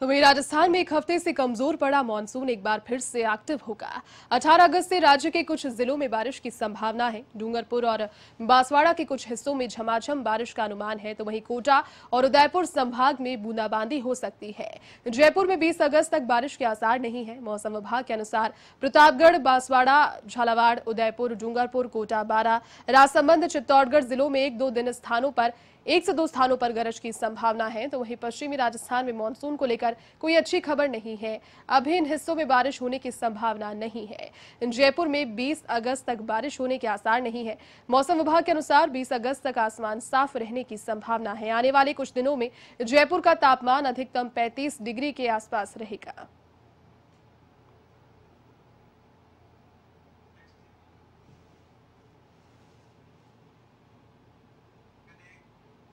तो वही राजस्थान में एक हफ्ते से कमजोर पड़ा मानसून एक बार फिर से एक्टिव होगा 18 अगस्त से राज्य के कुछ जिलों में बारिश की संभावना है डूंगरपुर और बांसवाड़ा के कुछ हिस्सों में झमाझम बारिश का अनुमान है तो वहीं कोटा और उदयपुर संभाग में बूंदाबांदी हो सकती है जयपुर में 20 अगस्त तक बारिश के आसार नहीं है मौसम विभाग के अनुसार प्रतापगढ़ बांसवाड़ा झालावाड़ उदयपुर डूंगरपुर कोटा बारा राजसमंद चित्तौड़गढ़ जिलों में एक दो दिन स्थानों पर एक से दो स्थानों पर गरज की संभावना है तो वहीं पश्चिमी राजस्थान में मानसून को लेकर लेकर कोई अच्छी खबर नहीं है अभी इन हिस्सों में बारिश होने की संभावना नहीं है जयपुर में 20 अगस्त तक बारिश होने के आसार नहीं है मौसम विभाग के अनुसार 20 अगस्त तक आसमान साफ रहने की संभावना है आने वाले कुछ दिनों में जयपुर का तापमान अधिकतम पैंतीस डिग्री के आसपास रहेगा